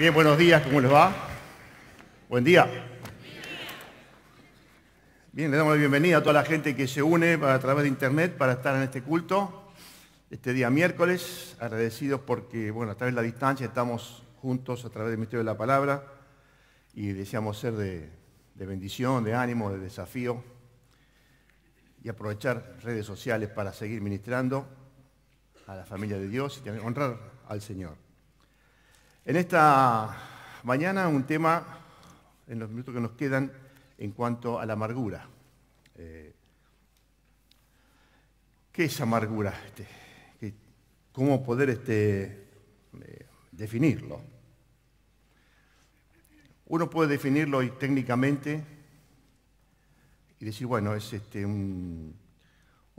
Bien, buenos días, ¿cómo les va? Buen día. Bien, le damos la bienvenida a toda la gente que se une a través de internet para estar en este culto, este día miércoles, agradecidos porque, bueno, a través de la distancia estamos juntos a través del Ministerio de la Palabra y deseamos ser de, bendición, de ánimo, de desafío y aprovechar redes sociales para seguir ministrando a la familia de Dios y también honrar al Señor. En esta mañana un tema, en los minutos que nos quedan, en cuanto a la amargura. Eh, ¿Qué es amargura? Este? ¿Cómo poder este, eh, definirlo? Uno puede definirlo técnicamente y decir, bueno, es este, un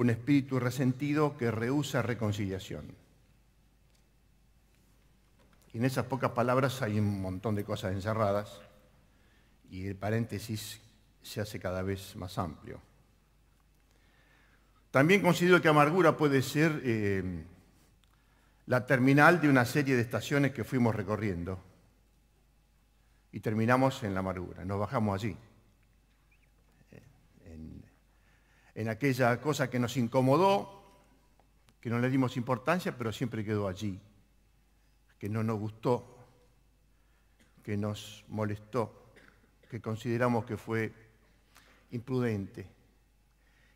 espíritu resentido que rehúsa reconciliación. Y en esas pocas palabras hay un montón de cosas encerradas y el paréntesis se hace cada vez más amplio. También considero que amargura puede ser eh, la terminal de una serie de estaciones que fuimos recorriendo y terminamos en la amargura, nos bajamos allí, eh, en aquella cosa que nos incomodó, que no le dimos importancia, pero siempre quedó allí que no nos gustó, que nos molestó, que consideramos que fue imprudente,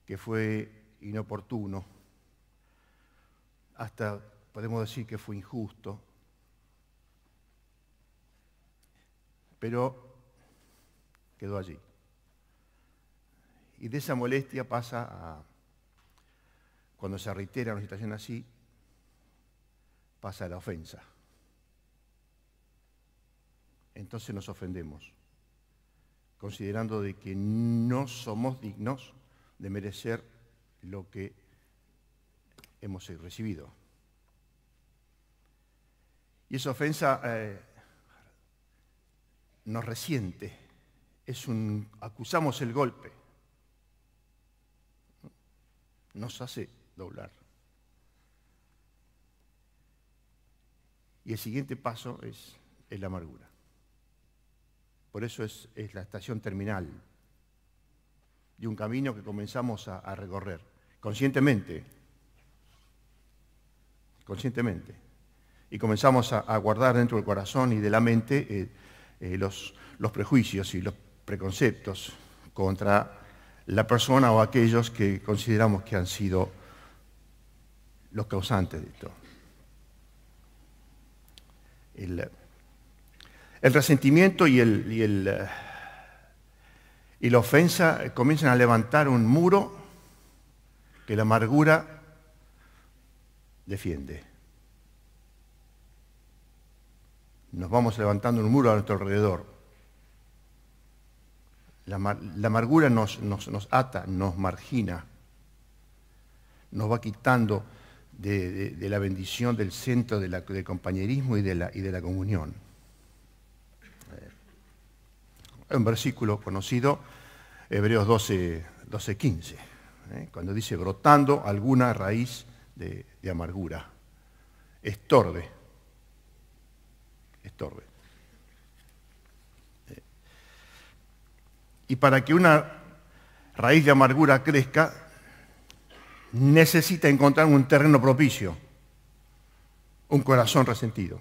que fue inoportuno, hasta podemos decir que fue injusto. Pero quedó allí. Y de esa molestia pasa a, cuando se reitera una situación así, pasa a la ofensa entonces nos ofendemos, considerando de que no somos dignos de merecer lo que hemos recibido. Y esa ofensa eh, nos resiente, es un, acusamos el golpe, nos hace doblar. Y el siguiente paso es la amargura. Por eso es, la estación terminal de un camino que comenzamos a, recorrer, conscientemente, conscientemente. Y comenzamos a, guardar dentro del corazón y de la mente eh, eh, los, los prejuicios y los preconceptos contra la persona o aquellos que consideramos que han sido los causantes de esto. El, el resentimiento eh, y, la ofensa comienzan a levantar un muro que la amargura defiende. Nos vamos levantando un muro a nuestro alrededor. La, amargura nos, ata, nos margina, nos va quitando de, la bendición del centro de del compañerismo y de la comunión un versículo conocido, Hebreos 12, 12 15, cuando dice, brotando alguna raíz de, amargura, estorbe, estorbe. Eh, y para que una raíz de amargura crezca, necesita encontrar un terreno propicio, un corazón resentido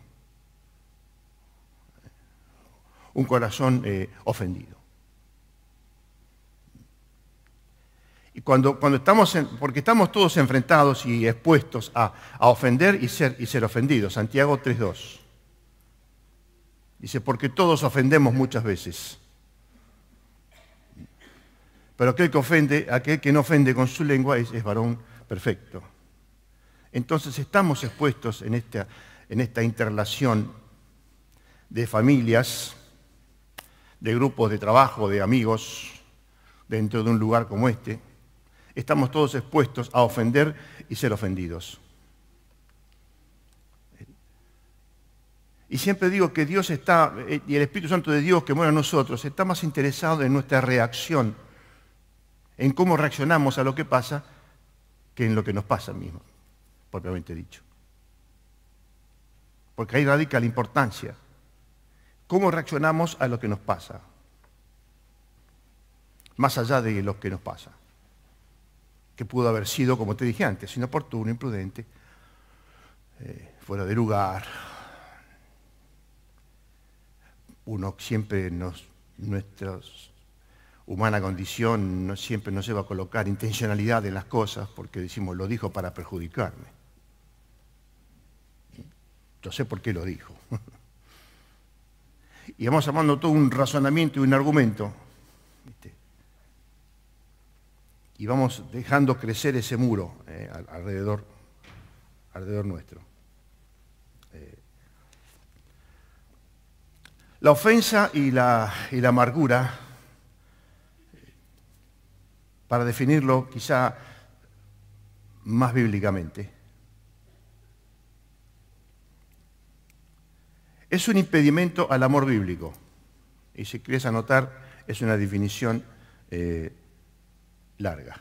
un corazón eh, ofendido. Y cuando, cuando estamos porque estamos todos enfrentados y expuestos a, ofender y ser, y ser ofendidos. Santiago 3.2. Dice, porque todos ofendemos muchas veces. Pero aquel que ofende, aquel que no ofende con su lengua es, varón perfecto. Entonces estamos expuestos en esta, en esta de familias de grupos de trabajo, de amigos, dentro de un lugar como este, estamos todos expuestos a ofender y ser ofendidos. Y siempre digo que Dios está, eh, y el Espíritu Santo de Dios que muere en nosotros, está más interesado en nuestra reacción, en cómo reaccionamos a lo que pasa, que en lo que nos pasa mismo, propiamente dicho. Porque ahí radica la importancia cómo reaccionamos a lo que nos pasa, más allá de lo que nos pasa, que pudo haber sido, como te dije antes, inoportuno, imprudente, eh, fuera de lugar. Uno siempre nuestra humana condición no, siempre nos lleva a colocar intencionalidad en las cosas porque decimos, lo dijo para perjudicarme. Yo sé por qué lo dijo. y vamos armando todo un razonamiento y un argumento. Y vamos dejando crecer ese muro eh, alrededor, alrededor nuestro. Eh, la ofensa y la amargura, eh, para definirlo quizá más bíblicamente, es un impedimento al amor bíblico. Y si quieres anotar, es una definición eh, larga.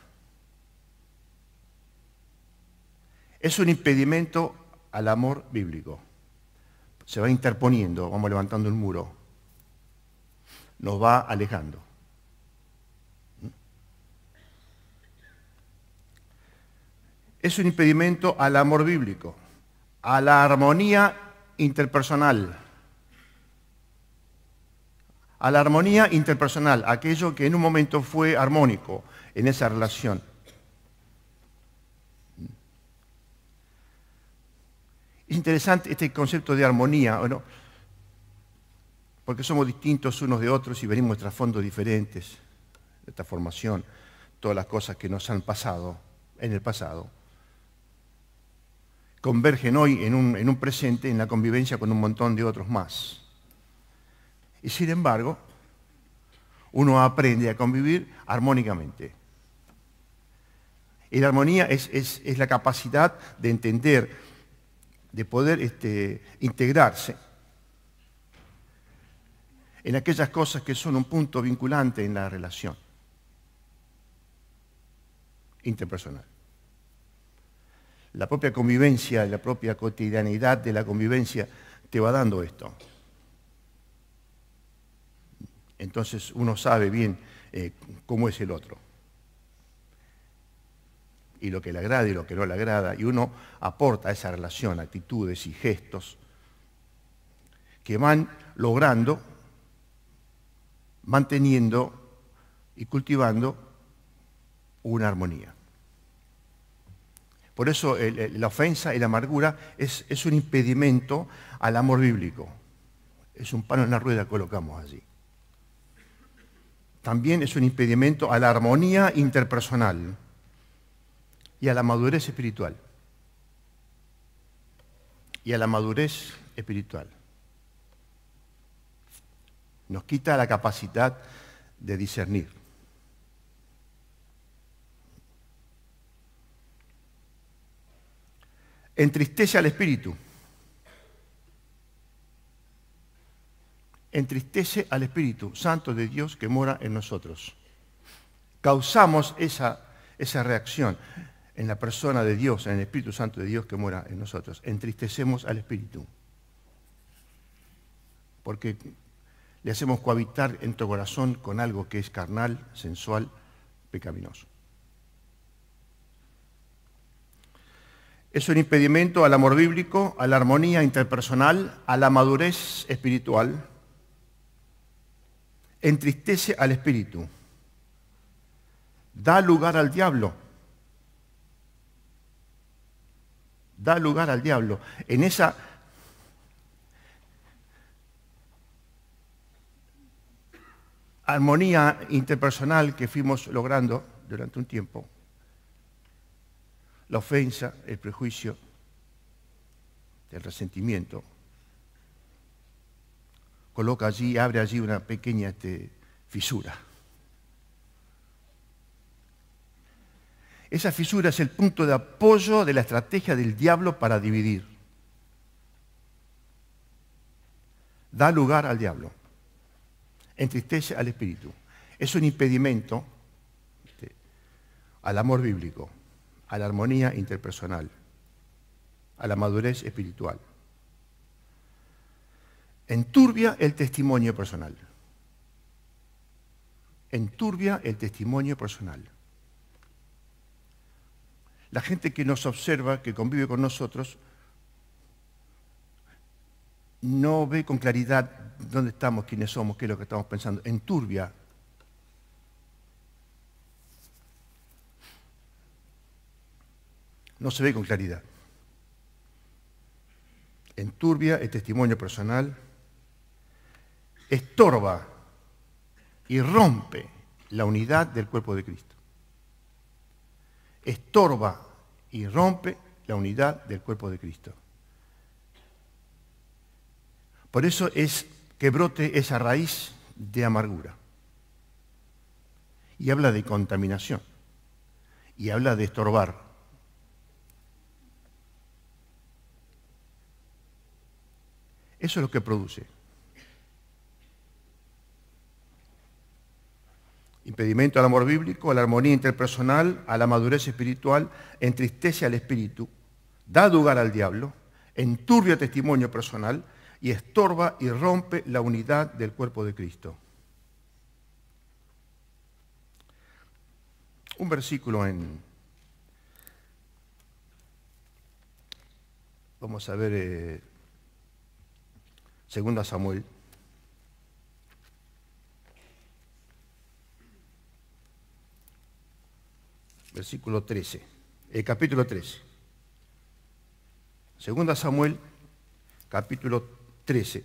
Es un impedimento al amor bíblico. Se va interponiendo, vamos levantando un muro. Nos va alejando. Es un impedimento al amor bíblico, a la armonía interpersonal a la armonía interpersonal, aquello que en un momento fue armónico en esa relación. Es interesante este concepto de armonía, ¿no? porque somos distintos unos de otros y venimos de trasfondos diferentes, de esta formación, todas las cosas que nos han pasado en el pasado, convergen hoy en un presente, en la convivencia con un montón de otros más. Y sin embargo, uno aprende a convivir armónicamente. Y la armonía es, la capacidad de entender, de poder este, integrarse en aquellas cosas que son un punto vinculante en la relación interpersonal. La propia convivencia, la propia cotidianidad de la convivencia te va dando esto. Entonces uno sabe bien eh, cómo es el otro. Y lo que le agrada y lo que no le agrada. Y uno aporta a esa relación actitudes y gestos que van logrando, manteniendo y cultivando una armonía. Por eso la ofensa y la amargura es, es un impedimento al amor bíblico. Es un palo en la rueda que colocamos allí también es un impedimento a la armonía interpersonal y a la madurez espiritual. Y a la madurez espiritual. Nos quita la capacidad de discernir. Entristece al espíritu. entristece al Espíritu Santo de Dios que mora en nosotros. Causamos esa, reacción en la persona de Dios, en el Espíritu Santo de Dios que mora en nosotros. Entristecemos al Espíritu. Porque le hacemos cohabitar en tu corazón con algo que es carnal, sensual, pecaminoso. Es un impedimento al amor bíblico, a la armonía interpersonal, a la madurez espiritual, entristece al espíritu, da lugar al diablo. Da lugar al diablo. En esa armonía interpersonal que fuimos logrando durante un tiempo, la ofensa, el prejuicio, el resentimiento, coloca allí, abre allí una pequeña este, fisura. Esa fisura es el punto de apoyo de la estrategia del diablo para dividir. Da lugar al diablo. Entristece al espíritu. Es un impedimento este, al amor bíblico, a la armonía interpersonal, a la madurez espiritual. En turbia el testimonio personal. En turbia el testimonio personal. La gente que nos observa, que convive con nosotros, no ve con claridad dónde estamos, quiénes somos, qué es lo que estamos pensando. En turbia No se ve con claridad En turbia el testimonio personal estorba y rompe la unidad del cuerpo de Cristo. Estorba y rompe la unidad del cuerpo de Cristo. Por eso es que brote esa raíz de amargura. Y habla de contaminación. Y habla de estorbar. Eso es lo que produce. impedimento al amor bíblico, a la armonía interpersonal, a la madurez espiritual, entristece al espíritu, da lugar al diablo, enturbia testimonio personal y estorba y rompe la unidad del cuerpo de Cristo. Un versículo en... Vamos a ver eh, Segunda Samuel versículo 13, el eh, capítulo 13. Segunda Samuel, capítulo 13.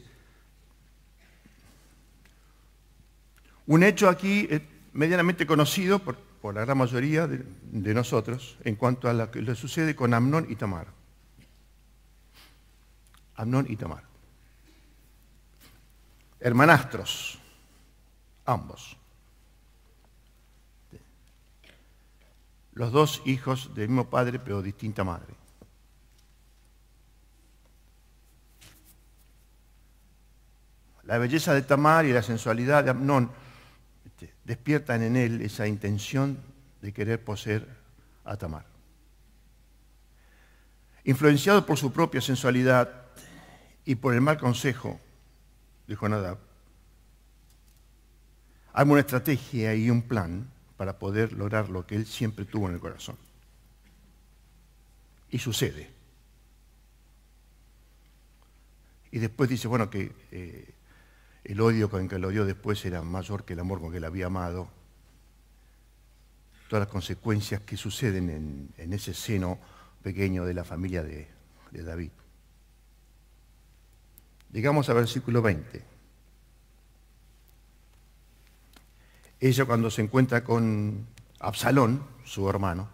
Un hecho aquí eh, medianamente conocido por, la gran mayoría de, de, nosotros en cuanto a lo que le sucede con Amnón y Tamar. Amnón y Tamar. Hermanastros, ambos. los dos hijos del mismo padre pero distinta madre. La belleza de Tamar y la sensualidad de Amnón este, despiertan en él esa intención de querer poseer a Tamar. Influenciado por su propia sensualidad y por el mal consejo de Jonadab, hay una estrategia y un plan para poder lograr lo que él siempre tuvo en el corazón. Y sucede. Y después dice, bueno, que eh, el odio con el que lo dio después era mayor que el amor con que él había amado. Todas las consecuencias que suceden en, ese seno pequeño de la familia de, de David. Llegamos al versículo 20. ella cuando se encuentra con Absalón, su hermano,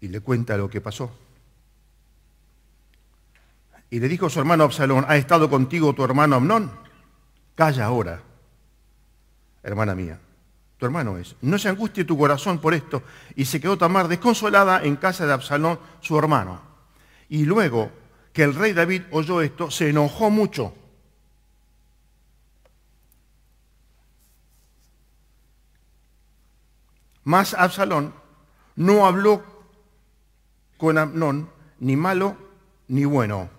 y le cuenta lo que pasó. Y le dijo a su hermano Absalón, ¿ha estado contigo tu hermano Amnón? Calla ahora, hermana mía, tu hermano es. No se angustie tu corazón por esto. Y se quedó Tamar desconsolada en casa de Absalón, su hermano. Y luego que el rey David oyó esto, se enojó mucho Mas Absalón no habló con Amnón ni malo ni bueno.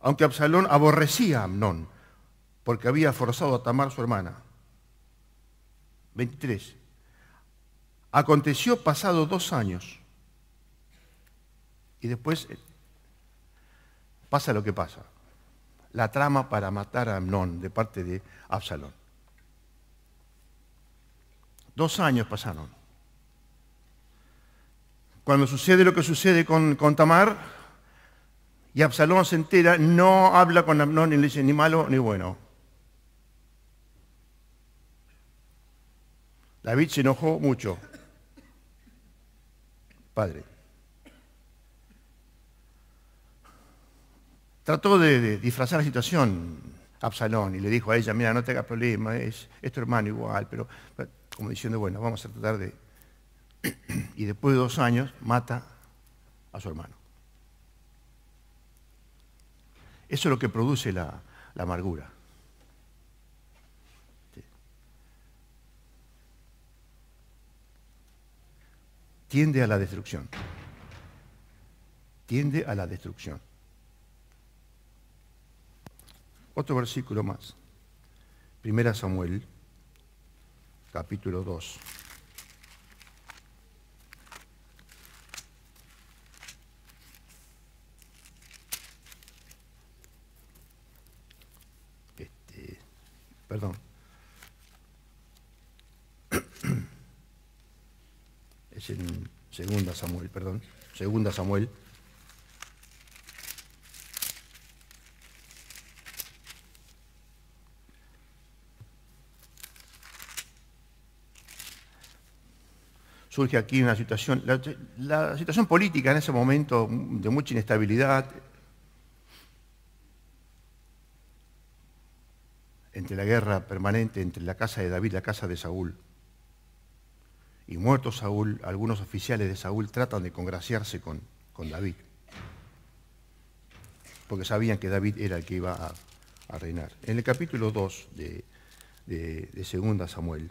Aunque Absalón aborrecía a Amnón porque había forzado a Tamar su hermana. 23. Aconteció pasado dos años. Y después eh, pasa lo que pasa. La trama para matar a Amnón de parte de Absalón. Dos años pasaron. Cuando sucede lo que sucede con, con Tamar, y Absalón se entera, no habla con Amnón y le dice ni malo ni bueno. David se enojó mucho. Padre. Trató de, disfrazar la situación Absalón y le dijo a ella, mira, no te hagas problema, es, es tu hermano igual, pero como diciendo, bueno, vamos a tratar de... y después de dos años mata a su hermano. Eso es lo que produce la, amargura. Tiende a la destrucción. Tiende a la destrucción. Otro versículo más. Primera Samuel capítulo 2. Este, perdón. Es en Segunda Samuel, perdón. Segunda Samuel surge aquí una situación, la, situación política en ese momento de mucha inestabilidad, entre la guerra permanente entre la casa de David y la casa de Saúl. Y muerto Saúl, algunos oficiales de Saúl tratan de congraciarse con, David, porque sabían que David era el que iba a, reinar. En el capítulo 2 de, de, de Samuel,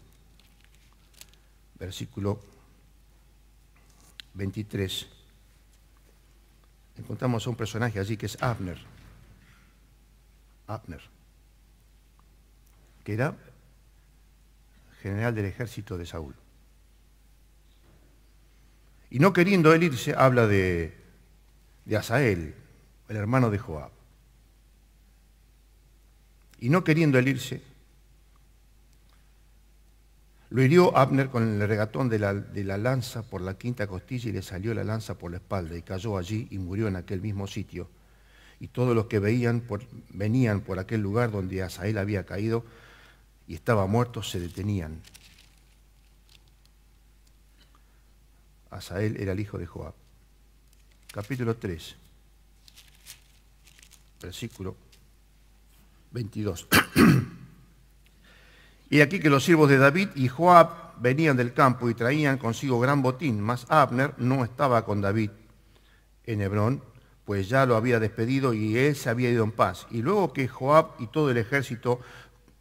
versículo 23, encontramos a un personaje allí que es Abner. Abner, que era general del ejército de Saúl. Y no queriendo elirse habla de, de Asael, el hermano de Joab. Y no queriendo elirse lo hirió Abner con el regatón de la, lanza por la quinta costilla y le salió la lanza por la espalda y cayó allí y murió en aquel mismo sitio. Y todos los que veían venían por aquel lugar donde Asael había caído y estaba muerto se detenían. Asael era el hijo de Joab. Capítulo 3, versículo 22. Y aquí que los siervos de David y Joab venían del campo y traían consigo gran botín, mas Abner no estaba con David en Hebrón, pues ya lo había despedido y él se había ido en paz. Y luego que Joab y todo el ejército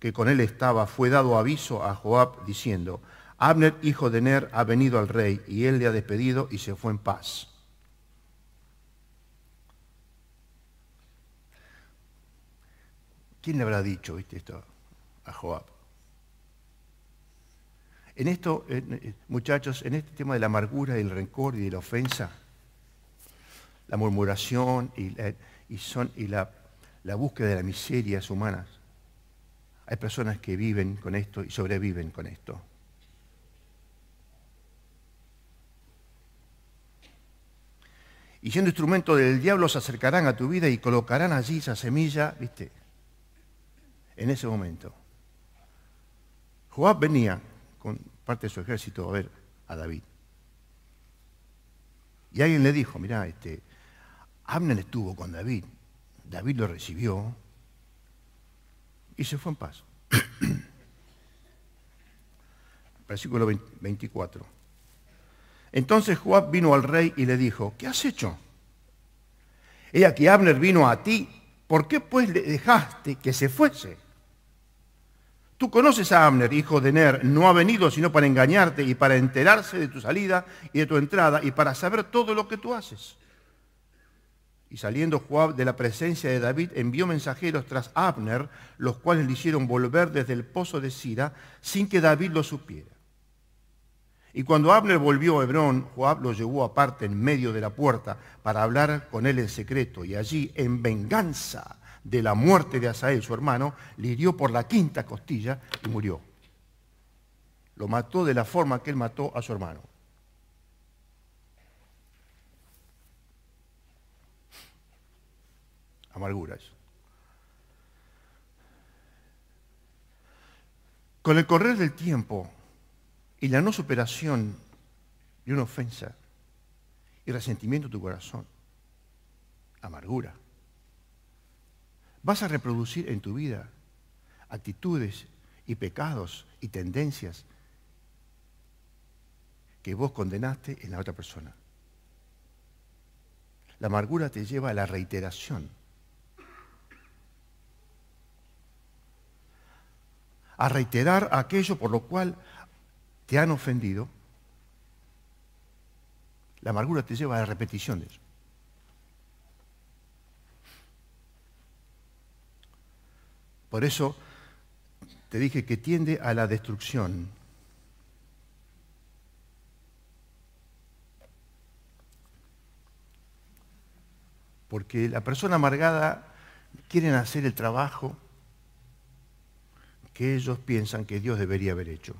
que con él estaba fue dado aviso a Joab diciendo, Abner, hijo de Ner, ha venido al rey y él le ha despedido y se fue en paz. ¿Quién le habrá dicho viste, esto a Joab? En esto, eh, muchachos, en este tema de la amargura, el rencor y de la ofensa, la murmuración y, la, la búsqueda de las miserias humanas, hay personas que viven con esto y sobreviven con esto. Y siendo instrumento del diablo se acercarán a tu vida y colocarán allí esa semilla, ¿viste? En ese momento. Joab venía con parte de su ejército a ver a David. Y alguien le dijo, mirá, este, Abner estuvo con David, David lo recibió y se fue en paz. Versículo 24. Entonces Joab vino al rey y le dijo, ¿qué has hecho? Ella que Abner vino a ti, ¿por qué pues le dejaste que se fuese? Tú conoces a Abner, hijo de Ner, no ha venido sino para engañarte y para enterarse de tu salida y de tu entrada y para saber todo lo que tú haces. Y saliendo Joab de la presencia de David, envió mensajeros tras Abner, los cuales le hicieron volver desde el pozo de Sira sin que David lo supiera. Y cuando Abner volvió a Hebrón, Joab lo llevó aparte en medio de la puerta para hablar con él en secreto. Y allí, en venganza de la muerte de Asael, su hermano, le hirió por la quinta costilla y murió. Lo mató de la forma que él mató a su hermano. Amargura eso. Con el correr del tiempo y la no superación de una ofensa y resentimiento de tu corazón, amargura, vas a reproducir en tu vida actitudes y pecados y tendencias que vos condenaste en la otra persona. La amargura te lleva a la reiteración. A reiterar aquello por lo cual te han ofendido. La amargura te lleva a la repetición de eso. Por eso te dije que tiende a la destrucción. Porque la persona amargada quiere hacer el trabajo que ellos piensan que Dios debería haber hecho.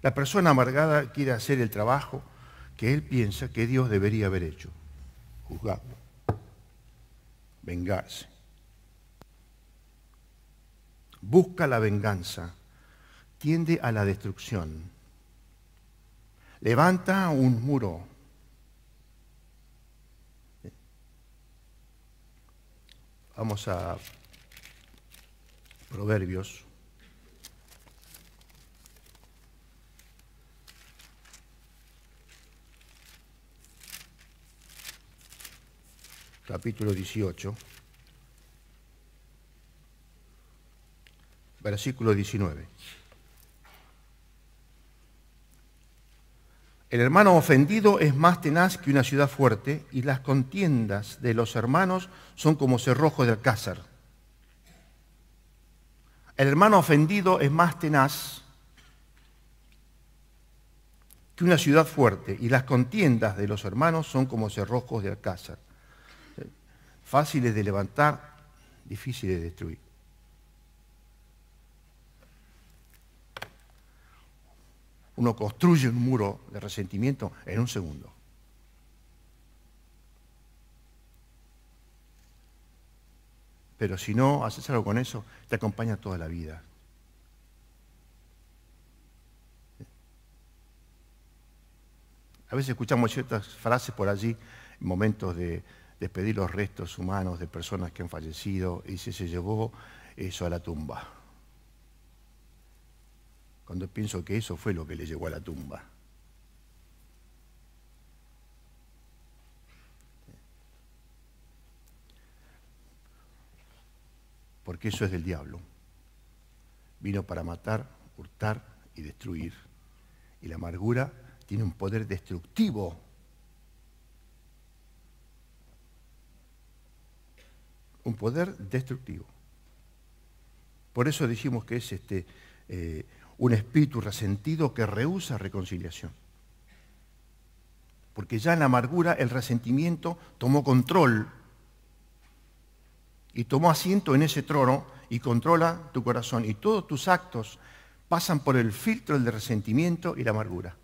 La persona amargada quiere hacer el trabajo que él piensa que Dios debería haber hecho. Juzgamos vengarse. Busca la venganza, tiende a la destrucción. Levanta un muro. Vamos a Proverbios capítulo 18, versículo 19. El hermano ofendido es más tenaz que una ciudad fuerte y las contiendas de los hermanos son como cerrojos de alcázar. El hermano ofendido es más tenaz que una ciudad fuerte y las contiendas de los hermanos son como cerrojos de alcázar fáciles de levantar, difíciles de destruir. Uno construye un muro de resentimiento en un segundo. Pero si no haces algo con eso, te acompaña toda la vida. A veces escuchamos ciertas frases por allí, en momentos de, despedir los restos humanos de personas que han fallecido y se, se llevó eso a la tumba. Cuando pienso que eso fue lo que le llevó a la tumba. Porque eso es del diablo. Vino para matar, hurtar y destruir. Y la amargura tiene un poder destructivo un poder destructivo. Por eso dijimos que es este, eh, un espíritu resentido que rehúsa reconciliación. Porque ya en la amargura el resentimiento tomó control y tomó asiento en ese trono y controla tu corazón. Y todos tus actos pasan por el filtro del resentimiento y la amargura.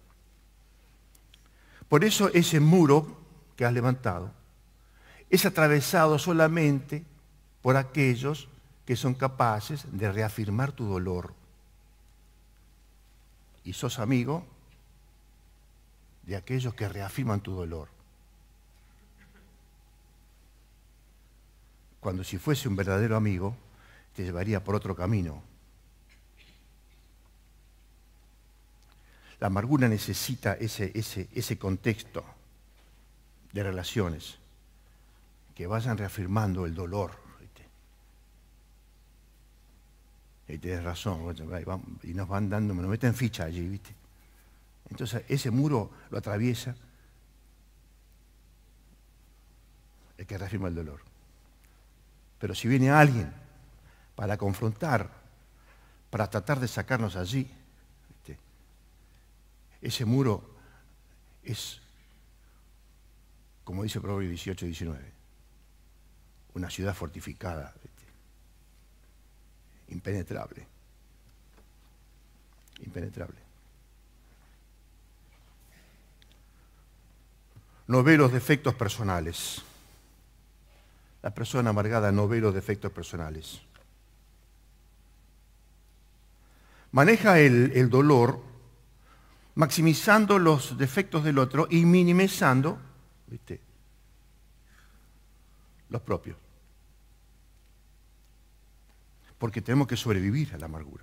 Por eso ese muro que has levantado es atravesado solamente por aquellos que son capaces de reafirmar tu dolor. Y sos amigo de aquellos que reafirman tu dolor. Cuando si fuese un verdadero amigo, te llevaría por otro camino. La amargura necesita ese, ese, ese contexto de relaciones que vayan reafirmando el dolor Y tenés razón, y nos van dando, nos meten ficha allí, ¿viste? Entonces ese muro lo atraviesa el que reafirma el dolor. Pero si viene alguien para confrontar, para tratar de sacarnos allí, ese muro es, como dice Proverbio 18 y 19, una ciudad fortificada, impenetrable. Impenetrable. No ve los defectos personales. La persona amargada no ve los defectos personales. Maneja el, dolor maximizando los defectos del otro y minimizando los propios porque tenemos que sobrevivir a la amargura.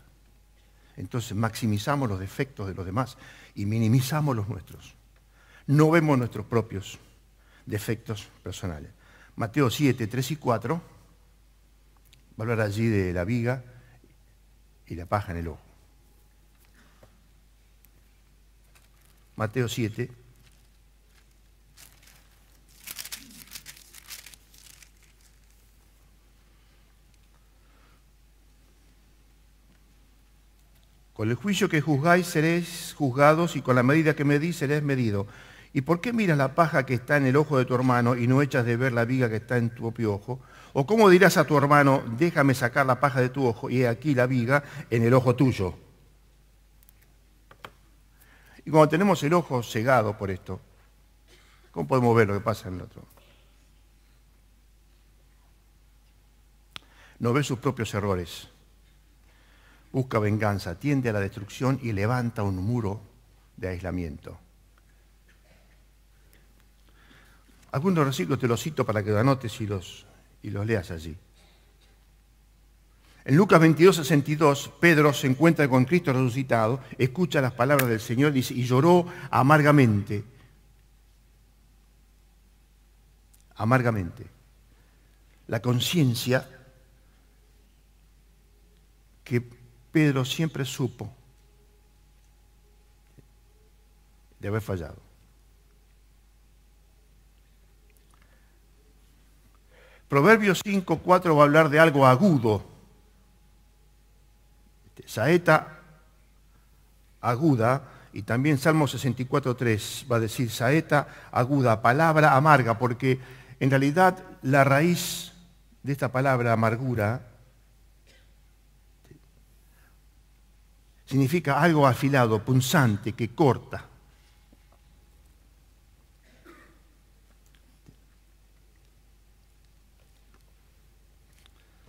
Entonces maximizamos los defectos de los demás y minimizamos los nuestros. No vemos nuestros propios defectos personales. Mateo 7, 3 y 4 va a hablar allí de la viga y la paja en el ojo. Mateo 7, Con el juicio que juzgáis seréis juzgados y con la medida que medís seréis medido. ¿Y por qué miras la paja que está en el ojo de tu hermano y no echas de ver la viga que está en tu propio ojo? ¿O cómo dirás a tu hermano, déjame sacar la paja de tu ojo y he aquí la viga en el ojo tuyo? Y cuando tenemos el ojo cegado por esto, ¿cómo podemos ver lo que pasa en el otro? No ve sus propios errores busca venganza, tiende a la destrucción y levanta un muro de aislamiento. Algunos versículos te los cito para que lo anotes y los, y los leas allí. En Lucas 22 62, Pedro se encuentra con Cristo resucitado, escucha las palabras del Señor y lloró amargamente. Amargamente. La conciencia que Pedro siempre supo de haber fallado. Proverbios 5, 4 va a hablar de algo agudo. Saeta aguda y también Salmo 64, 3 va a decir saeta aguda, palabra amarga, porque en realidad la raíz de esta palabra amargura significa algo afilado, punzante, que corta.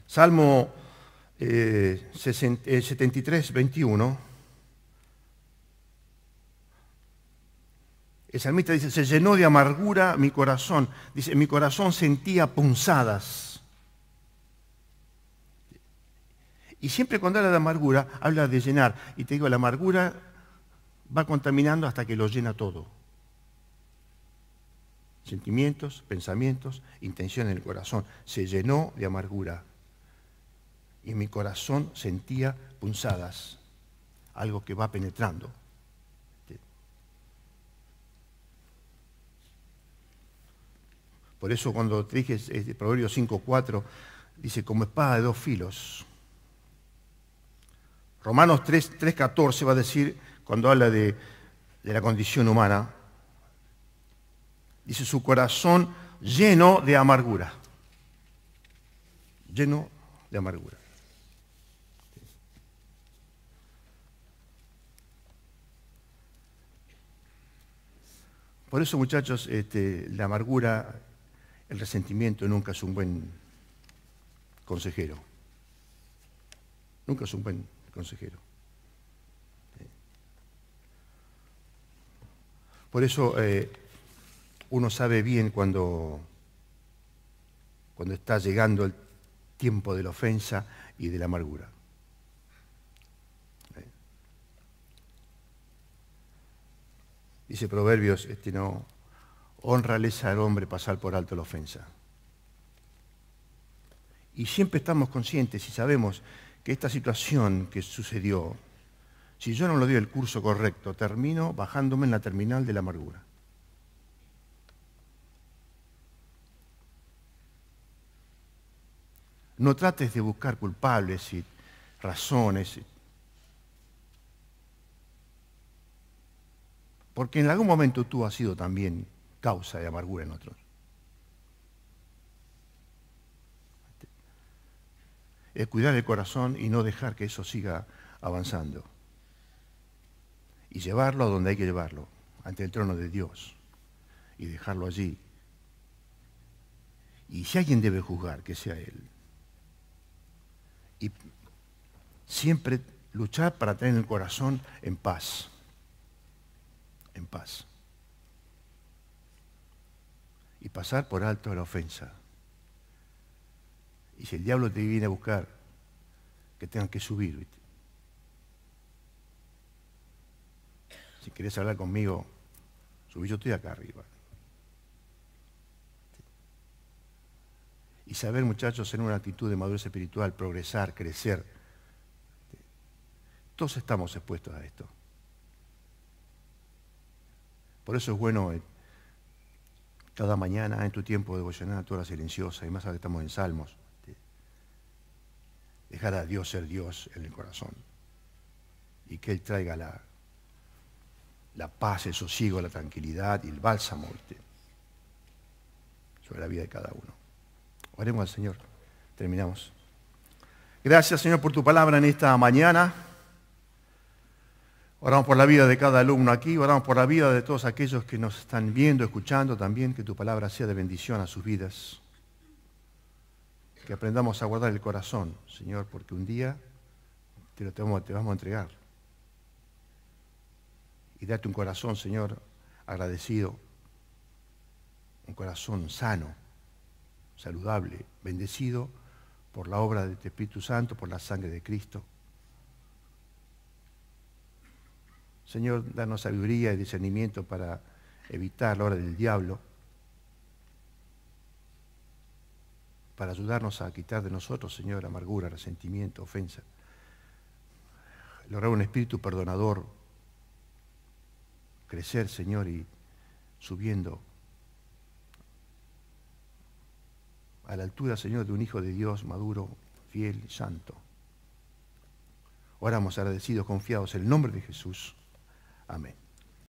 Salmo 73, eh, 21. Eh, El salmista dice, se llenó de amargura mi corazón. Dice, mi corazón sentía punzadas. Y siempre cuando habla de amargura, habla de llenar. Y te digo, la amargura va contaminando hasta que lo llena todo. Sentimientos, pensamientos, intención en el corazón. Se llenó de amargura. Y mi corazón sentía punzadas, algo que va penetrando. Por eso cuando te dije este, eh, Proverbio 5.4, dice, como espada de dos filos, Romanos 3, 3.14 va a decir, cuando habla de, la condición humana, dice su corazón lleno de amargura. Lleno de amargura. Por eso, muchachos, este, la amargura, el resentimiento nunca es un buen consejero. Nunca es un buen consejero. Por eso eh, uno sabe bien cuando, cuando está llegando el tiempo de la ofensa y de la amargura. Dice Proverbios, este no, honrales al hombre pasar por alto la ofensa. Y siempre estamos conscientes y sabemos que esta situación que sucedió, si yo no lo doy el curso correcto, termino bajándome en la terminal de la amargura. No trates de buscar culpables y razones. Porque en algún momento tú has sido también causa de amargura en otros. Es cuidar el corazón y no dejar que eso siga avanzando. Y llevarlo a donde hay que llevarlo, ante el trono de Dios, y dejarlo allí. Y si alguien debe juzgar, que sea Él. Y siempre luchar para tener el corazón en paz. En paz. Y pasar por alto la ofensa. Y si el diablo te viene a buscar, que tengas que subir, Si querés hablar conmigo, subí, yo estoy acá arriba. Y saber, muchachos, en una actitud de madurez espiritual, progresar, crecer. Todos estamos expuestos a esto. Por eso es bueno eh, cada mañana en tu tiempo de devocional, toda la silenciosa, y más ahora estamos en Salmos, dejar a Dios ser Dios en el corazón y que Él traiga la, la paz, el sosiego, la tranquilidad y el bálsamo sobre la vida de cada uno. Oremos al Señor. Terminamos. Gracias Señor por tu palabra en esta mañana. Oramos por la vida de cada alumno aquí, oramos por la vida de todos aquellos que nos están viendo, escuchando también, que tu palabra sea de bendición a sus vidas que aprendamos a guardar el corazón, Señor, porque un día te, lo te vamos a entregar. Y date un corazón, Señor, agradecido, un corazón sano, saludable, bendecido por la obra de tu Espíritu Santo, por la sangre de Cristo. Señor, danos sabiduría y discernimiento para evitar la hora del diablo para ayudarnos a quitar de nosotros, Señor, amargura, resentimiento, ofensa. Lograr un espíritu perdonador, crecer, Señor, y subiendo a la altura, Señor, de un Hijo de Dios maduro, fiel, santo. Oramos agradecidos, confiados en el nombre de Jesús. Amén.